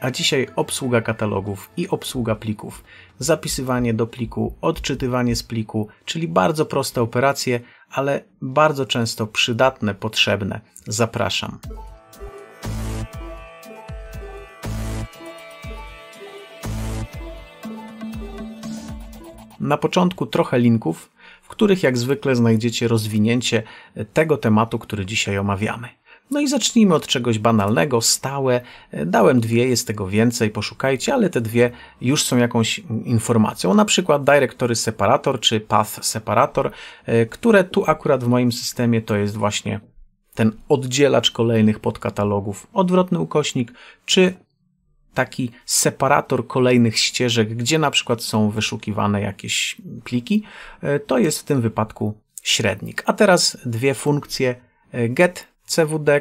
a dzisiaj obsługa katalogów i obsługa plików, zapisywanie do pliku, odczytywanie z pliku, czyli bardzo proste operacje, ale bardzo często przydatne, potrzebne. Zapraszam. Na początku trochę linków, w których jak zwykle znajdziecie rozwinięcie tego tematu, który dzisiaj omawiamy. No i zacznijmy od czegoś banalnego, stałe. Dałem dwie, jest tego więcej, poszukajcie, ale te dwie już są jakąś informacją. Na przykład Directory Separator czy Path Separator, e, które tu akurat w moim systemie to jest właśnie ten oddzielacz kolejnych podkatalogów, odwrotny ukośnik, czy taki separator kolejnych ścieżek, gdzie na przykład są wyszukiwane jakieś pliki. E, to jest w tym wypadku średnik. A teraz dwie funkcje e, get CWD,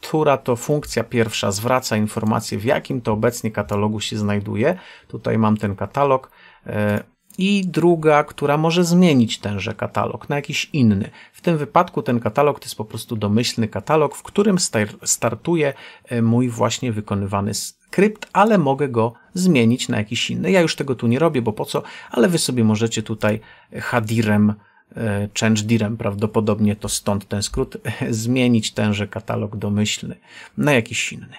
która to funkcja pierwsza zwraca informację, w jakim to obecnie katalogu się znajduje. Tutaj mam ten katalog. E, I druga, która może zmienić tenże katalog na jakiś inny. W tym wypadku ten katalog to jest po prostu domyślny katalog, w którym startuje e, mój właśnie wykonywany skrypt, ale mogę go zmienić na jakiś inny. Ja już tego tu nie robię, bo po co, ale wy sobie możecie tutaj e, hadirem E, change.direm prawdopodobnie to stąd ten skrót, zmienić tenże katalog domyślny na jakiś inny.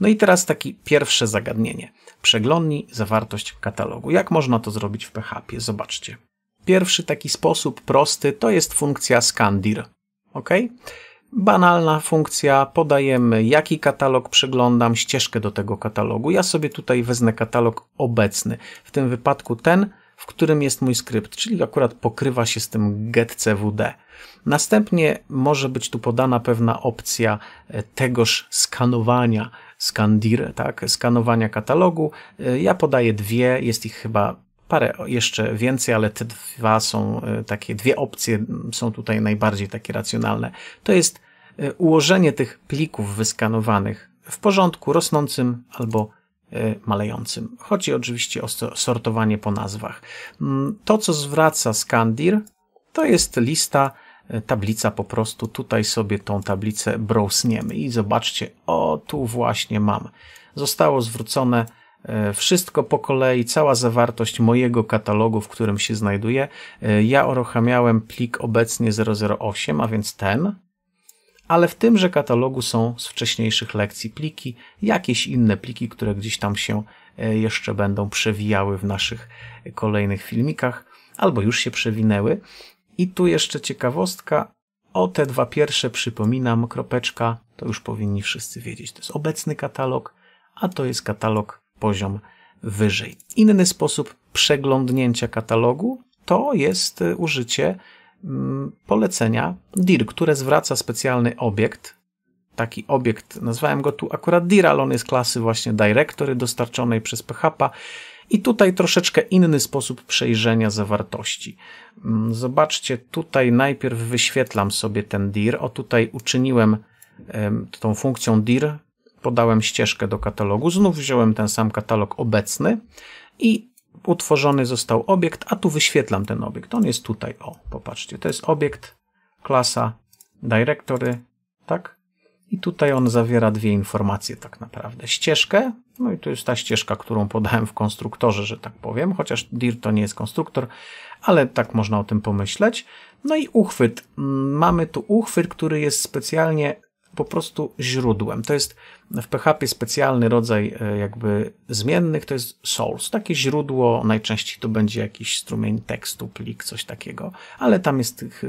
No i teraz takie pierwsze zagadnienie. Przeglądnij zawartość katalogu. Jak można to zrobić w PHP? Zobaczcie. Pierwszy taki sposób prosty to jest funkcja scandir. OK? Banalna funkcja, podajemy jaki katalog przeglądam, ścieżkę do tego katalogu. Ja sobie tutaj wezmę katalog obecny, w tym wypadku ten, w którym jest mój skrypt, czyli akurat pokrywa się z tym getcwd. Następnie może być tu podana pewna opcja e, tegoż skanowania, skandir, tak, skanowania katalogu. E, ja podaję dwie, jest ich chyba parę jeszcze więcej, ale te dwa są e, takie, dwie opcje są tutaj najbardziej takie racjonalne. To jest ułożenie tych plików wyskanowanych w porządku rosnącym albo E, malejącym. Chodzi oczywiście o sortowanie po nazwach. Mm, to, co zwraca Skandir, to jest lista, e, tablica po prostu. Tutaj sobie tą tablicę browsniemy i zobaczcie, o tu właśnie mam. Zostało zwrócone e, wszystko po kolei, cała zawartość mojego katalogu, w którym się znajduję. Ja uruchamiałem plik obecnie 008, a więc ten, ale w tymże katalogu są z wcześniejszych lekcji pliki, jakieś inne pliki, które gdzieś tam się e, jeszcze będą przewijały w naszych kolejnych filmikach, albo już się przewinęły. I tu jeszcze ciekawostka, o te dwa pierwsze przypominam, kropeczka, to już powinni wszyscy wiedzieć, to jest obecny katalog, a to jest katalog poziom wyżej. Inny sposób przeglądnięcia katalogu to jest e, użycie Mm, polecenia DIR, które zwraca specjalny obiekt. Taki obiekt, nazwałem go tu akurat DIR, ale on jest klasy właśnie Directory dostarczonej przez PHP. I tutaj troszeczkę inny sposób przejrzenia zawartości. Mm, zobaczcie, tutaj najpierw wyświetlam sobie ten DIR. O, tutaj uczyniłem tą funkcją DIR, podałem ścieżkę do katalogu, znów wziąłem ten sam katalog obecny i utworzony został obiekt, a tu wyświetlam ten obiekt. On jest tutaj, o, popatrzcie, to jest obiekt, klasa, directory, tak? I tutaj on zawiera dwie informacje tak naprawdę. Ścieżkę, no i to jest ta ścieżka, którą podałem w konstruktorze, że tak powiem, chociaż dir to nie jest konstruktor, ale tak można o tym pomyśleć. No i uchwyt. Mm, mamy tu uchwyt, który jest specjalnie po prostu źródłem. To jest w PHP specjalny rodzaj e, jakby zmiennych, to jest source, takie źródło, najczęściej to będzie jakiś strumień tekstu, plik, coś takiego, ale tam jest tych e,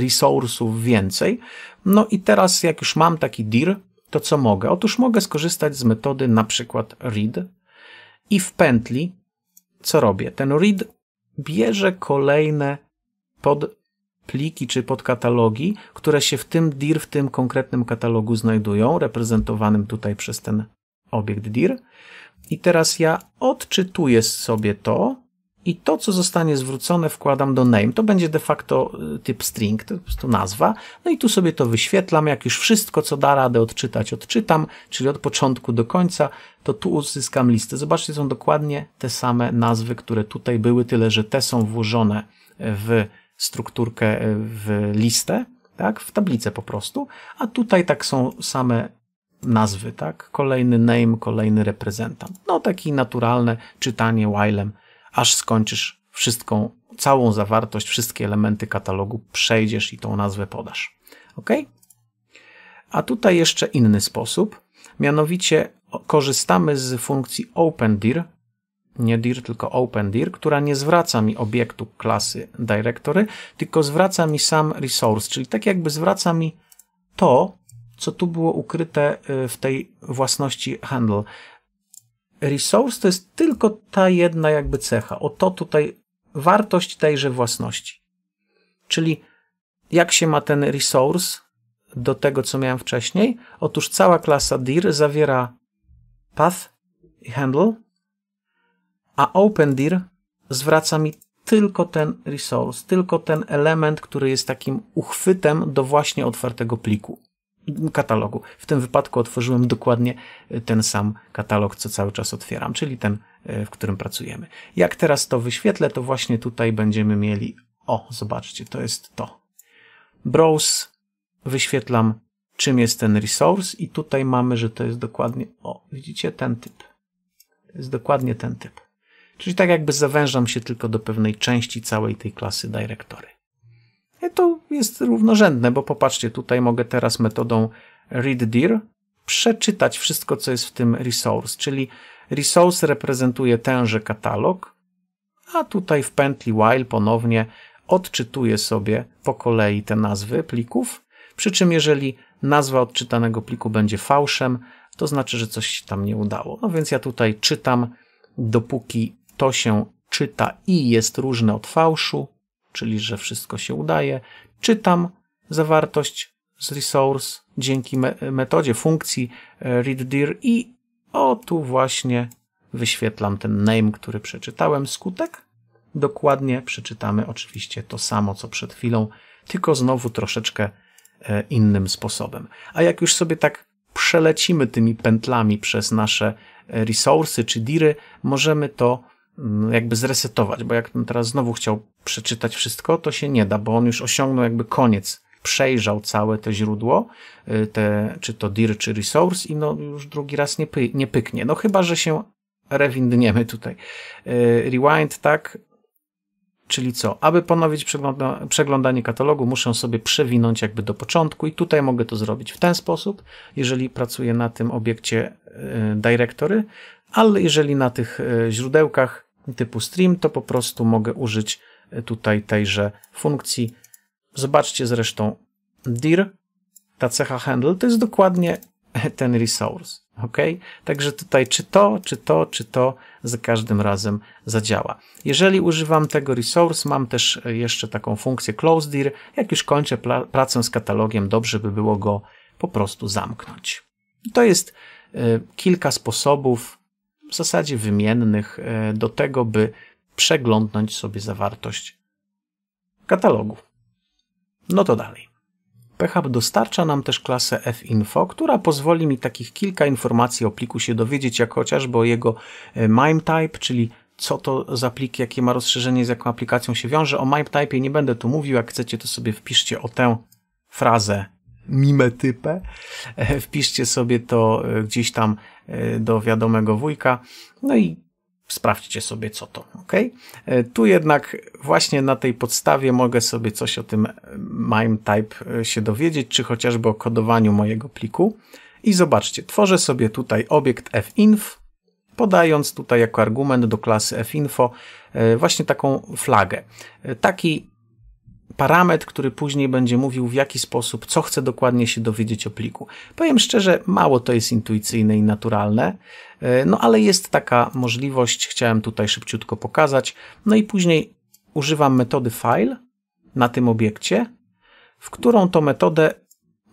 resource'ów więcej. No i teraz jak już mam taki dir, to co mogę? Otóż mogę skorzystać z metody na przykład read i w pętli co robię? Ten read bierze kolejne pod pliki czy podkatalogi, które się w tym dir, w tym konkretnym katalogu znajdują, reprezentowanym tutaj przez ten obiekt dir. I teraz ja odczytuję sobie to i to, co zostanie zwrócone, wkładam do name. To będzie de facto y, typ string, to po prostu nazwa. No i tu sobie to wyświetlam. Jak już wszystko, co da radę odczytać, odczytam, czyli od początku do końca, to tu uzyskam listę. Zobaczcie, są dokładnie te same nazwy, które tutaj były, tyle że te są włożone w strukturkę e, w listę, tak, w tablicę po prostu, a tutaj tak są same nazwy, tak, kolejny name, kolejny reprezentant. No, takie naturalne czytanie while'em, aż skończysz wszystką, całą zawartość, wszystkie elementy katalogu przejdziesz i tą nazwę podasz. OK? A tutaj jeszcze inny sposób, mianowicie korzystamy z funkcji opendir, nie dir, tylko open dir, która nie zwraca mi obiektu klasy directory, tylko zwraca mi sam resource, czyli tak jakby zwraca mi to, co tu było ukryte y, w tej własności handle. Resource to jest tylko ta jedna jakby cecha. Oto tutaj wartość tejże własności. Czyli jak się ma ten resource do tego, co miałem wcześniej? Otóż cała klasa dir zawiera path i handle, a OpenDir zwraca mi tylko ten resource, tylko ten element, który jest takim uchwytem do właśnie otwartego pliku katalogu. W tym wypadku otworzyłem dokładnie y, ten sam katalog, co cały czas otwieram, czyli ten, y, w którym pracujemy. Jak teraz to wyświetlę, to właśnie tutaj będziemy mieli, o, zobaczcie, to jest to. Browse, wyświetlam, czym jest ten resource i tutaj mamy, że to jest dokładnie, o, widzicie, ten typ. To jest dokładnie ten typ. Czyli tak jakby zawężam się tylko do pewnej części całej tej klasy dyrektory. E, to jest równorzędne, bo popatrzcie, tutaj mogę teraz metodą readDir przeczytać wszystko, co jest w tym resource, czyli resource reprezentuje tenże katalog, a tutaj w pętli while ponownie odczytuję sobie po kolei te nazwy plików, przy czym jeżeli nazwa odczytanego pliku będzie fałszem, to znaczy, że coś tam nie udało. No więc ja tutaj czytam, dopóki to się czyta i jest różne od fałszu, czyli że wszystko się udaje. Czytam zawartość z resource dzięki metodzie funkcji e, readdir i o tu właśnie wyświetlam ten name, który przeczytałem. Skutek? Dokładnie przeczytamy oczywiście to samo, co przed chwilą, tylko znowu troszeczkę e, innym sposobem. A jak już sobie tak przelecimy tymi pętlami przez nasze e, resursy czy diry, możemy to no, jakby zresetować, bo jakbym teraz znowu chciał przeczytać wszystko, to się nie da, bo on już osiągnął jakby koniec, przejrzał całe to źródło, y, te, czy to dir, czy resource i no już drugi raz nie, py, nie pyknie. No chyba, że się rewindniemy tutaj. Y, Rewind, tak, Czyli co? Aby ponowić przegląda przeglądanie katalogu, muszę sobie przewinąć jakby do początku i tutaj mogę to zrobić w ten sposób, jeżeli pracuję na tym obiekcie y, directory, ale jeżeli na tych źródełkach typu stream, to po prostu mogę użyć e, tutaj tejże funkcji. Zobaczcie zresztą dir, ta cecha handle, to jest dokładnie e, ten resource. Ok? Także tutaj czy to, czy to, czy to za każdym razem zadziała. Jeżeli używam tego resource, mam też e, jeszcze taką funkcję close dir. Jak już kończę pracę z katalogiem, dobrze by było go po prostu zamknąć. To jest y, kilka sposobów w zasadzie wymiennych e, do tego, by przeglądnąć sobie zawartość katalogu. No to dalej. PHP dostarcza nam też klasę finfo, która pozwoli mi takich kilka informacji o pliku się dowiedzieć, jak chociażby o jego e, MIME type, czyli co to za plik, jakie ma rozszerzenie, z jaką aplikacją się wiąże. O MIME type nie będę tu mówił, jak chcecie to sobie wpiszcie o tę frazę mimetypę, e, wpiszcie sobie to e, gdzieś tam e, do wiadomego wujka, no i sprawdźcie sobie co to, ok? Tu jednak właśnie na tej podstawie mogę sobie coś o tym MIME type się dowiedzieć, czy chociażby o kodowaniu mojego pliku. I zobaczcie, tworzę sobie tutaj obiekt finf, podając tutaj jako argument do klasy finfo właśnie taką flagę. Taki parametr, który później będzie mówił w jaki sposób, co chce dokładnie się dowiedzieć o pliku. Powiem szczerze, mało to jest intuicyjne i naturalne, e, no ale jest taka możliwość, chciałem tutaj szybciutko pokazać. No i później używam metody file na tym obiekcie, w którą to metodę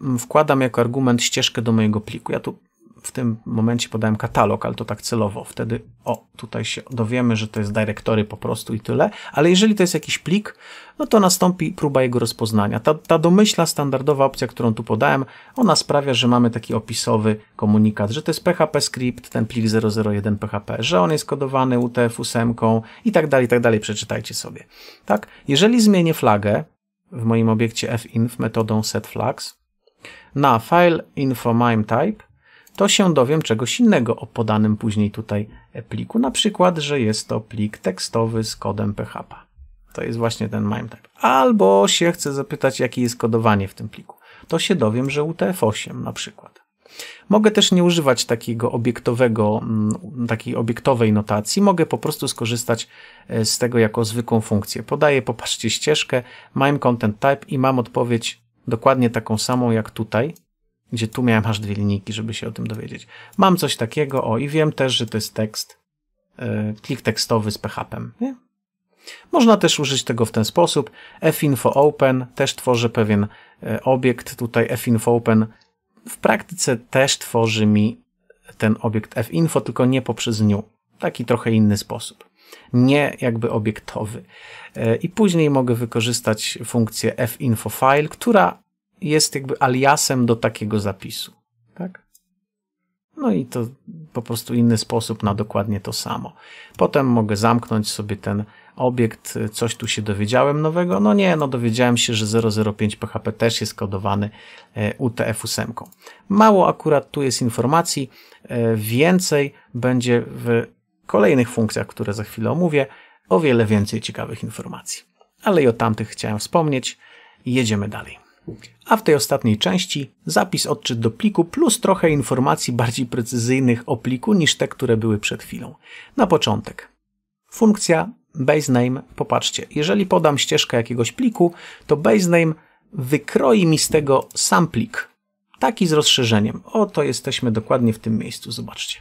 mm, wkładam jako argument ścieżkę do mojego pliku. Ja tu w tym momencie podałem katalog, ale to tak celowo. Wtedy, o, tutaj się dowiemy, że to jest dyrektory po prostu i tyle. Ale jeżeli to jest jakiś plik, no to nastąpi próba jego rozpoznania. Ta, ta domyśla standardowa opcja, którą tu podałem, ona sprawia, że mamy taki opisowy komunikat, że to jest PHP script, ten plik 001 PHP, że on jest kodowany UTF-8 i tak dalej, i tak dalej. Przeczytajcie sobie. Tak? Jeżeli zmienię flagę w moim obiekcie finf metodą setFlags na file info mime type, to się dowiem czegoś innego o podanym później tutaj pliku, na przykład, że jest to plik tekstowy z kodem PHP. To jest właśnie ten MIME-type. Albo się chcę zapytać, jakie jest kodowanie w tym pliku. To się dowiem, że UTF-8 na przykład. Mogę też nie używać takiego obiektowego, mm, takiej obiektowej notacji. Mogę po prostu skorzystać e, z tego jako zwykłą funkcję. Podaję, popatrzcie, ścieżkę, MIME content type i mam odpowiedź dokładnie taką samą jak tutaj, gdzie tu miałem aż dwie linijki, żeby się o tym dowiedzieć. Mam coś takiego, o i wiem też, że to jest tekst, yy, klik tekstowy z PHP. Nie? Można też użyć tego w ten sposób. Finfo Open też tworzy pewien e, obiekt. Tutaj Finfo Open w praktyce też tworzy mi ten obiekt Finfo, tylko nie poprzez new. Taki trochę inny sposób. Nie jakby obiektowy. E, I później mogę wykorzystać funkcję finfo file, która jest jakby aliasem do takiego zapisu. Tak? No i to po prostu inny sposób na dokładnie to samo. Potem mogę zamknąć sobie ten obiekt, coś tu się dowiedziałem nowego. No nie, no dowiedziałem się, że 005 PHP też jest kodowany e, UTF-8. Mało akurat tu jest informacji, e, więcej będzie w kolejnych funkcjach, które za chwilę omówię, o wiele więcej ciekawych informacji. Ale i o tamtych chciałem wspomnieć. Jedziemy dalej. A w tej ostatniej części zapis odczyt do pliku plus trochę informacji bardziej precyzyjnych o pliku niż te, które były przed chwilą. Na początek. Funkcja basename, popatrzcie, jeżeli podam ścieżkę jakiegoś pliku, to basename wykroi mi z tego sam plik. Taki z rozszerzeniem. Oto jesteśmy dokładnie w tym miejscu, zobaczcie.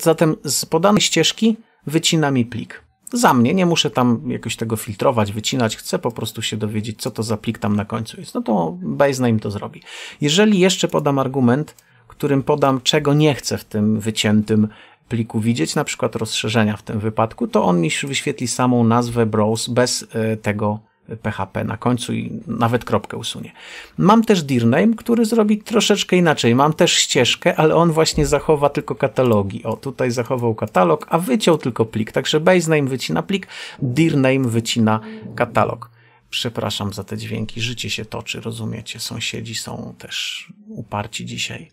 Zatem z podanej ścieżki wycina mi plik za mnie, nie muszę tam jakoś tego filtrować, wycinać, chcę po prostu się dowiedzieć, co to za plik tam na końcu jest. No to BaseName to zrobi. Jeżeli jeszcze podam argument, którym podam, czego nie chcę w tym wyciętym pliku widzieć, na przykład rozszerzenia w tym wypadku, to on mi wyświetli samą nazwę browse bez e, tego PHP na końcu i nawet kropkę usunie. Mam też dirname, który zrobi troszeczkę inaczej. Mam też ścieżkę, ale on właśnie zachowa tylko katalogi. O, tutaj zachował katalog, a wyciął tylko plik. Także basename wycina plik, dirname wycina katalog. Przepraszam za te dźwięki, życie się toczy, rozumiecie? Sąsiedzi są też uparci dzisiaj.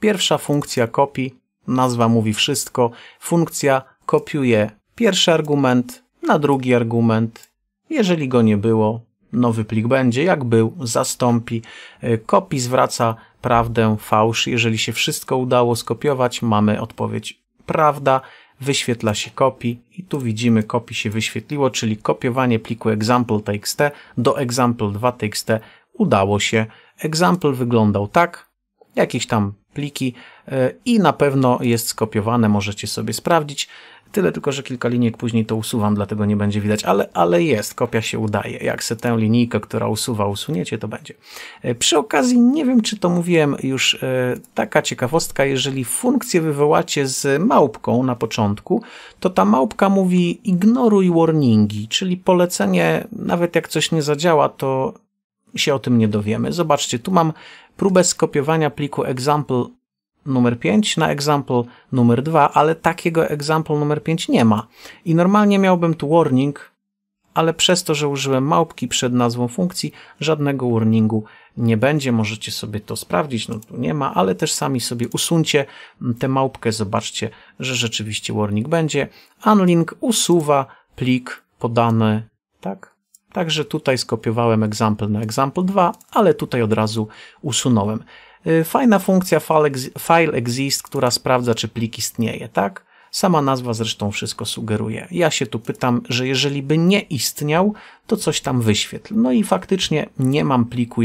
Pierwsza funkcja copy, nazwa mówi wszystko. Funkcja kopiuje pierwszy argument na drugi argument jeżeli go nie było, nowy plik będzie, jak był, zastąpi. E, kopi zwraca prawdę, fałsz. Jeżeli się wszystko udało skopiować, mamy odpowiedź prawda, wyświetla się kopi i tu widzimy kopi się wyświetliło, czyli kopiowanie pliku example.txt do example2.txt udało się. Example wyglądał tak, jakieś tam pliki e, i na pewno jest skopiowane, możecie sobie sprawdzić. Tyle tylko, że kilka linijek później to usuwam, dlatego nie będzie widać, ale, ale jest, kopia się udaje. Jak se tę linijkę, która usuwa, usuniecie, to będzie. E, przy okazji, nie wiem czy to mówiłem już, e, taka ciekawostka, jeżeli funkcję wywołacie z małpką na początku, to ta małpka mówi ignoruj warningi, czyli polecenie, nawet jak coś nie zadziała, to się o tym nie dowiemy. Zobaczcie, tu mam próbę skopiowania pliku example numer 5 na example numer 2, ale takiego example numer 5 nie ma. I normalnie miałbym tu warning, ale przez to, że użyłem małpki przed nazwą funkcji, żadnego warningu nie będzie. Możecie sobie to sprawdzić, no tu nie ma, ale też sami sobie usuncie tę małpkę, zobaczcie, że rzeczywiście warning będzie. Unlink usuwa plik podany, tak? Także tutaj skopiowałem example na example 2, ale tutaj od razu usunąłem. Y, fajna funkcja file, ex file exist, która sprawdza, czy plik istnieje, tak? Sama nazwa zresztą wszystko sugeruje. Ja się tu pytam, że jeżeli by nie istniał, to coś tam wyświetl. No i faktycznie nie mam pliku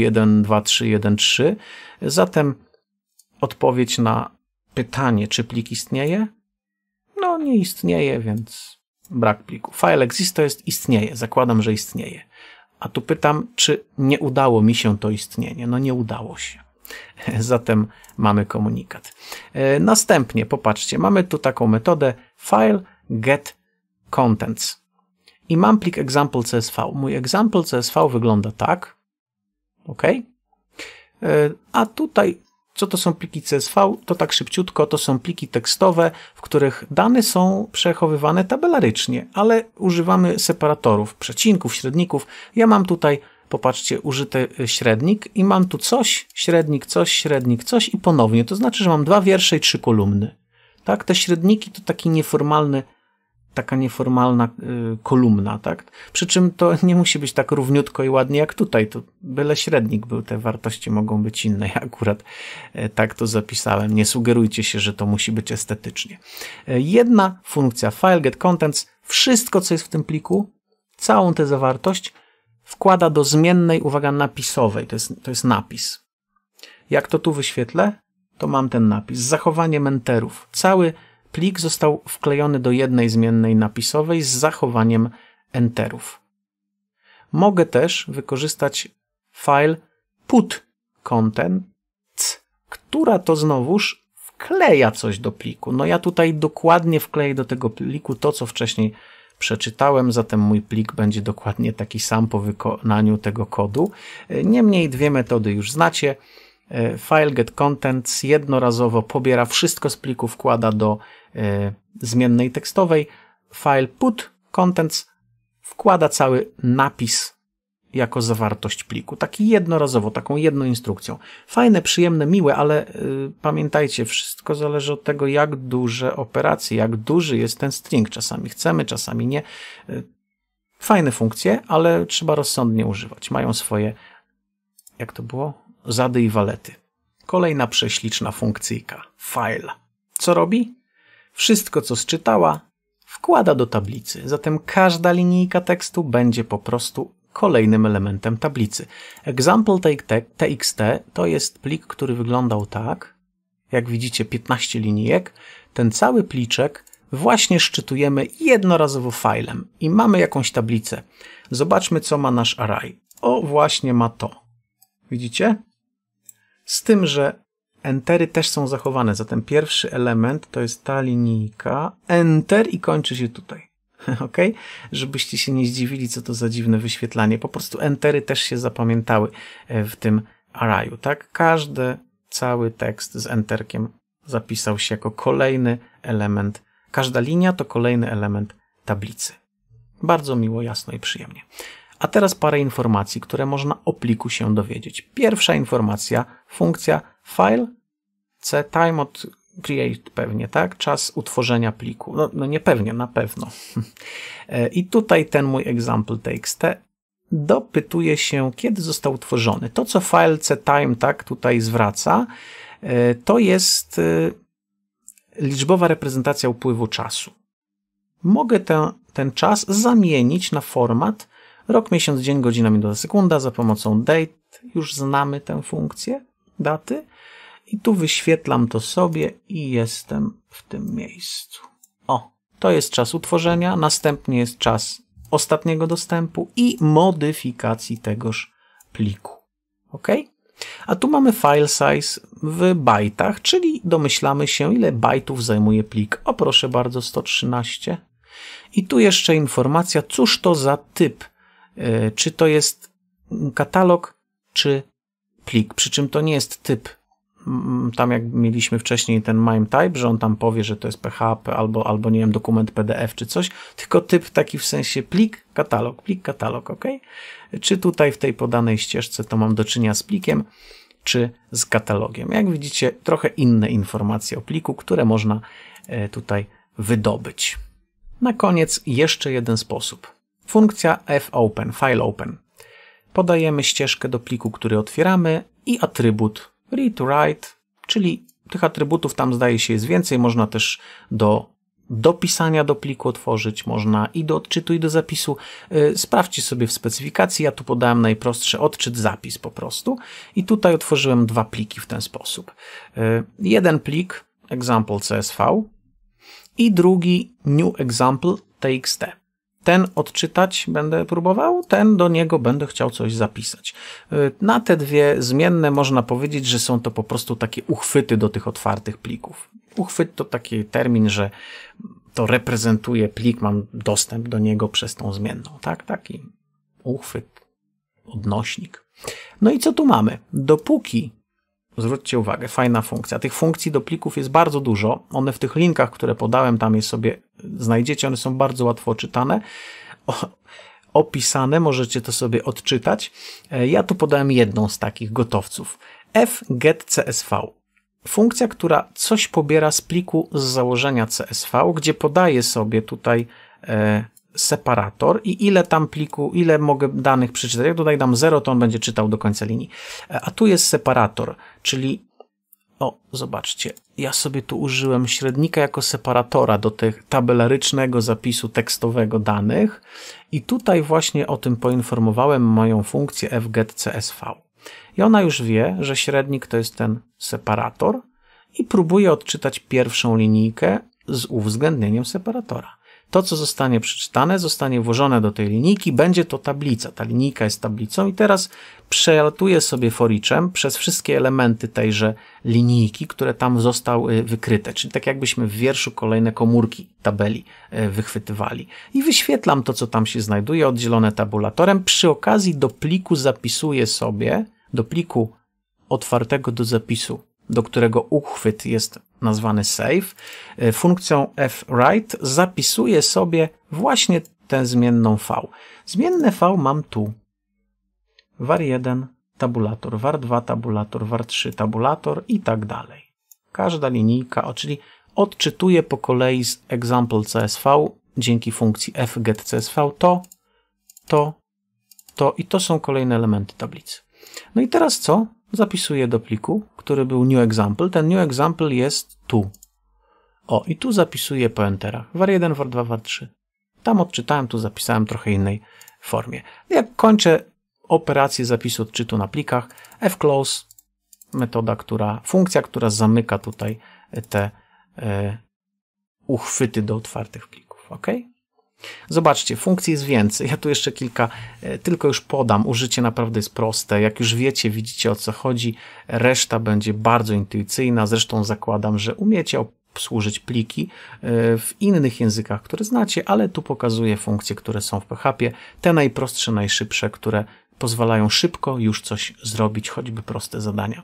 3. zatem odpowiedź na pytanie, czy plik istnieje? No nie istnieje, więc brak pliku. File exist to jest istnieje, zakładam, że istnieje. A tu pytam, czy nie udało mi się to istnienie? No nie udało się. Zatem mamy komunikat. E, następnie, popatrzcie, mamy tu taką metodę file get contents. I mam plik example CSV. Mój example CSV wygląda tak. OK. E, a tutaj, co to są pliki CSV? To tak szybciutko, to są pliki tekstowe, w których dane są przechowywane tabelarycznie, ale używamy separatorów, przecinków, średników. Ja mam tutaj Popatrzcie, użyty y, średnik i mam tu coś, średnik, coś, średnik, coś i ponownie. To znaczy, że mam dwa wiersze i trzy kolumny. Tak, te średniki to taki nieformalny, taka nieformalna y, kolumna, tak? Przy czym to nie musi być tak równiutko i ładnie jak tutaj, to byle średnik był, te wartości mogą być inne. Ja akurat y, tak to zapisałem. Nie sugerujcie się, że to musi być estetycznie. Y, jedna funkcja file get contents, wszystko co jest w tym pliku, całą tę zawartość wkłada do zmiennej, uwaga, napisowej. To jest, to jest napis. Jak to tu wyświetlę, to mam ten napis. Zachowanie enterów. Cały plik został wklejony do jednej zmiennej napisowej z zachowaniem enterów. Mogę też wykorzystać file put content, która to znowuż wkleja coś do pliku. No ja tutaj dokładnie wkleję do tego pliku to, co wcześniej przeczytałem, zatem mój plik będzie dokładnie taki sam po wykonaniu tego kodu. Niemniej dwie metody już znacie. File get contents jednorazowo pobiera wszystko z pliku, wkłada do e, zmiennej tekstowej. File put contents wkłada cały napis jako zawartość pliku. Taki jednorazowo, taką jedną instrukcją. Fajne, przyjemne, miłe, ale y, pamiętajcie, wszystko zależy od tego, jak duże operacje, jak duży jest ten string. Czasami chcemy, czasami nie. Y, fajne funkcje, ale trzeba rozsądnie używać. Mają swoje, jak to było? Zady i walety. Kolejna prześliczna funkcyjka. File. Co robi? Wszystko, co sczytała, wkłada do tablicy. Zatem każda linijka tekstu będzie po prostu kolejnym elementem tablicy. Example.txt to jest plik, który wyglądał tak, jak widzicie 15 linijek. Ten cały pliczek właśnie szczytujemy jednorazowo filem i mamy jakąś tablicę. Zobaczmy, co ma nasz array. O, właśnie ma to. Widzicie? Z tym, że entery też są zachowane, zatem pierwszy element to jest ta linijka, enter i kończy się tutaj. ok? Żebyście się nie zdziwili, co to za dziwne wyświetlanie. Po prostu entery też się zapamiętały e, w tym arrayu, tak? Każdy cały tekst z enterkiem zapisał się jako kolejny element. Każda linia to kolejny element tablicy. Bardzo miło, jasno i przyjemnie. A teraz parę informacji, które można o pliku się dowiedzieć. Pierwsza informacja, funkcja file ctime create pewnie, tak? Czas utworzenia pliku. No, no nie pewnie, na pewno. I tutaj ten mój example txt dopytuje się, kiedy został utworzony. To, co file time, tak, tutaj zwraca, e, to jest e, liczbowa reprezentacja upływu czasu. Mogę ten, ten czas zamienić na format rok, miesiąc, dzień, godzina, minuta, sekunda za pomocą date. Już znamy tę funkcję daty. I tu wyświetlam to sobie i jestem w tym miejscu. O, to jest czas utworzenia, następnie jest czas ostatniego dostępu i modyfikacji tegoż pliku. OK? A tu mamy file size w bajtach, czyli domyślamy się, ile bajtów zajmuje plik. O proszę bardzo, 113. I tu jeszcze informacja, cóż to za typ. E, czy to jest katalog, czy plik. Przy czym to nie jest typ Mm, tam jak mieliśmy wcześniej ten MIME type, że on tam powie, że to jest PHP albo, albo nie wiem, dokument PDF czy coś, tylko typ taki w sensie plik, katalog, plik, katalog, ok? Czy tutaj w tej podanej ścieżce to mam do czynienia z plikiem, czy z katalogiem. Jak widzicie, trochę inne informacje o pliku, które można e, tutaj wydobyć. Na koniec jeszcze jeden sposób. Funkcja fopen, file open. Podajemy ścieżkę do pliku, który otwieramy i atrybut read, write, czyli tych atrybutów tam zdaje się jest więcej, można też do dopisania do pliku otworzyć, można i do odczytu, i do zapisu. Y, sprawdźcie sobie w specyfikacji, ja tu podałem najprostszy odczyt, zapis po prostu i tutaj otworzyłem dwa pliki w ten sposób. Y, jeden plik example.csv i drugi new example.txt ten odczytać będę próbował, ten do niego będę chciał coś zapisać. Y, na te dwie zmienne można powiedzieć, że są to po prostu takie uchwyty do tych otwartych plików. Uchwyt to taki termin, że to reprezentuje plik, mam dostęp do niego przez tą zmienną, tak? Taki uchwyt, odnośnik. No i co tu mamy? Dopóki Zwróćcie uwagę, fajna funkcja. Tych funkcji do plików jest bardzo dużo. One w tych linkach, które podałem, tam je sobie znajdziecie. One są bardzo łatwo czytane. O, opisane, możecie to sobie odczytać. E, ja tu podałem jedną z takich gotowców. fgetcsv. Funkcja, która coś pobiera z pliku z założenia CSV, gdzie podaje sobie tutaj e, separator i ile tam pliku, ile mogę danych przeczytać. Jak tutaj dam 0, to on będzie czytał do końca linii. E, a tu jest separator, czyli o, zobaczcie, ja sobie tu użyłem średnika jako separatora do tych tabelarycznego zapisu tekstowego danych i tutaj właśnie o tym poinformowałem moją funkcję fgetcsv. I ona już wie, że średnik to jest ten separator i próbuje odczytać pierwszą linijkę z uwzględnieniem separatora. To, co zostanie przeczytane, zostanie włożone do tej linijki, będzie to tablica. Ta linijka jest tablicą i teraz przelatuję sobie foriczem przez wszystkie elementy tejże linijki, które tam zostały wykryte. Czyli tak jakbyśmy w wierszu kolejne komórki tabeli y, wychwytywali. I wyświetlam to, co tam się znajduje, oddzielone tabulatorem. Przy okazji do pliku zapisuję sobie, do pliku otwartego do zapisu do którego uchwyt jest nazwany save, e, funkcją fWrite zapisuję sobie właśnie tę zmienną v. Zmienne v mam tu. var1 tabulator, var2 tabulator, var3 tabulator i tak dalej. Każda linijka, o, czyli odczytuję po kolei z example CSV dzięki funkcji fgetcsv to, to, to i to są kolejne elementy tablicy. No i teraz co? zapisuję do pliku, który był new example. Ten new example jest tu. O, i tu zapisuję po enterach. Var 1, var 2, var 3. Tam odczytałem, tu zapisałem trochę innej formie. Jak kończę operację zapisu odczytu na plikach, fclose, metoda, która, funkcja, która zamyka tutaj te e, uchwyty do otwartych plików. OK? Zobaczcie, funkcji jest więcej. Ja tu jeszcze kilka e, tylko już podam. Użycie naprawdę jest proste. Jak już wiecie, widzicie o co chodzi. Reszta będzie bardzo intuicyjna. Zresztą zakładam, że umiecie obsłużyć pliki e, w innych językach, które znacie, ale tu pokazuję funkcje, które są w PHP. Te najprostsze, najszybsze, które pozwalają szybko już coś zrobić, choćby proste zadania.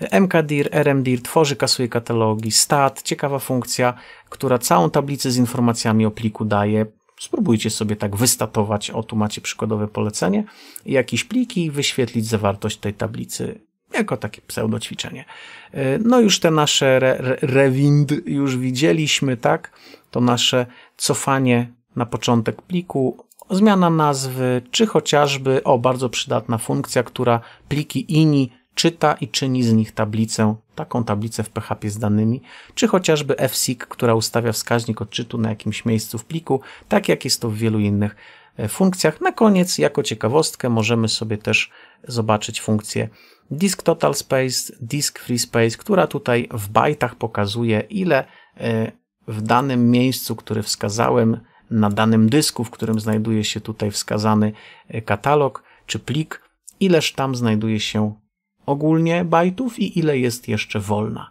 MKDIR, RMDIR tworzy, kasuje katalogi, stat, ciekawa funkcja, która całą tablicę z informacjami o pliku daje. Spróbujcie sobie tak wystatować, o tu macie przykładowe polecenie, jakieś pliki i wyświetlić zawartość tej tablicy jako takie pseudoćwiczenie. E, no już te nasze re, re, rewind już widzieliśmy, tak? To nasze cofanie na początek pliku, zmiana nazwy, czy chociażby, o bardzo przydatna funkcja, która pliki ini czyta i czyni z nich tablicę, taką tablicę w PHP z danymi, czy chociażby fsig, która ustawia wskaźnik odczytu na jakimś miejscu w pliku, tak jak jest to w wielu innych e, funkcjach. Na koniec, jako ciekawostkę, możemy sobie też zobaczyć funkcję disk total space, disk free space, która tutaj w bajtach pokazuje, ile e, w danym miejscu, które wskazałem, na danym dysku, w którym znajduje się tutaj wskazany e, katalog czy plik, ileż tam znajduje się ogólnie bajtów i ile jest jeszcze wolna.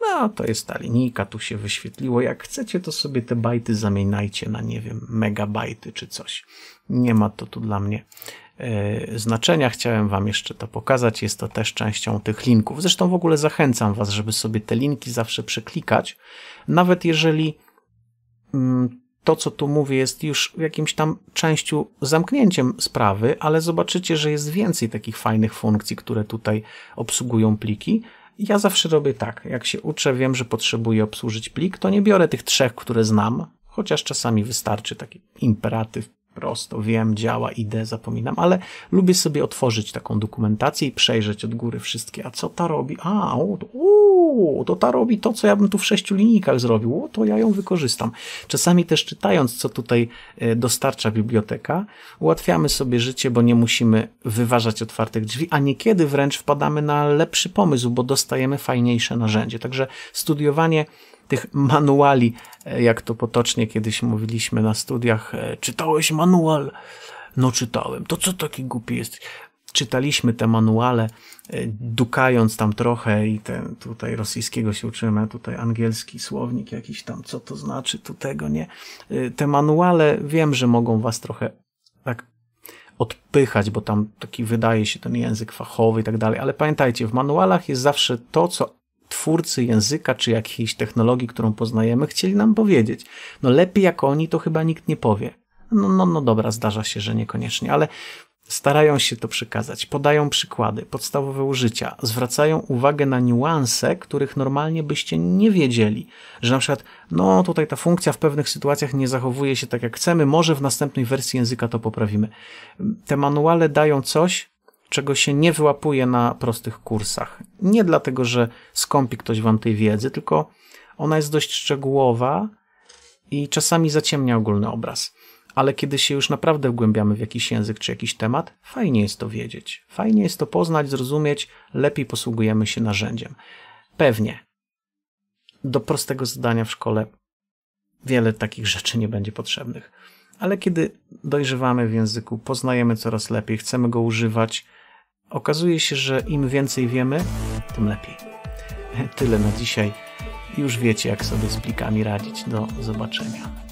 No, to jest ta linijka, tu się wyświetliło. Jak chcecie, to sobie te bajty zamieniajcie na, nie wiem, megabajty czy coś. Nie ma to tu dla mnie yy, znaczenia. Chciałem Wam jeszcze to pokazać. Jest to też częścią tych linków. Zresztą w ogóle zachęcam Was, żeby sobie te linki zawsze przeklikać. Nawet jeżeli mm, to, co tu mówię, jest już w jakimś tam częściu zamknięciem sprawy, ale zobaczycie, że jest więcej takich fajnych funkcji, które tutaj obsługują pliki. Ja zawsze robię tak, jak się uczę, wiem, że potrzebuję obsłużyć plik, to nie biorę tych trzech, które znam, chociaż czasami wystarczy taki imperatyw prosto, wiem, działa, idę, zapominam, ale lubię sobie otworzyć taką dokumentację i przejrzeć od góry wszystkie. A co ta robi? A, o, o, to ta robi to, co ja bym tu w sześciu linijkach zrobił. O, to ja ją wykorzystam. Czasami też czytając, co tutaj e, dostarcza biblioteka, ułatwiamy sobie życie, bo nie musimy wyważać otwartych drzwi, a niekiedy wręcz wpadamy na lepszy pomysł, bo dostajemy fajniejsze narzędzie. Także studiowanie tych manuali, e, jak to potocznie kiedyś mówiliśmy na studiach. E, czytałeś manual? No czytałem. To co taki głupi jest? Czytaliśmy te manuale, e, dukając tam trochę i ten tutaj rosyjskiego się uczymy, tutaj angielski słownik jakiś tam, co to znaczy, tu tego nie. Te manuale wiem, że mogą was trochę tak odpychać, bo tam taki wydaje się ten język fachowy i tak dalej, ale pamiętajcie, w manualach jest zawsze to, co twórcy języka czy jakiejś technologii, którą poznajemy, chcieli nam powiedzieć. No lepiej jak oni, to chyba nikt nie powie. No, no, no dobra, zdarza się, że niekoniecznie, ale starają się to przekazać, podają przykłady, podstawowe użycia, zwracają uwagę na niuanse, których normalnie byście nie wiedzieli, że na przykład, no tutaj ta funkcja w pewnych sytuacjach nie zachowuje się tak jak chcemy, może w następnej wersji języka to poprawimy. Te manuale dają coś, czego się nie wyłapuje na prostych kursach. Nie dlatego, że skąpi ktoś wam tej wiedzy, tylko ona jest dość szczegółowa i czasami zaciemnia ogólny obraz. Ale kiedy się już naprawdę wgłębiamy w jakiś język czy jakiś temat, fajnie jest to wiedzieć. Fajnie jest to poznać, zrozumieć, lepiej posługujemy się narzędziem. Pewnie do prostego zadania w szkole wiele takich rzeczy nie będzie potrzebnych. Ale kiedy dojrzewamy w języku, poznajemy coraz lepiej, chcemy go używać, Okazuje się, że im więcej wiemy, tym lepiej. Tyle na dzisiaj. Już wiecie, jak sobie z plikami radzić. Do zobaczenia.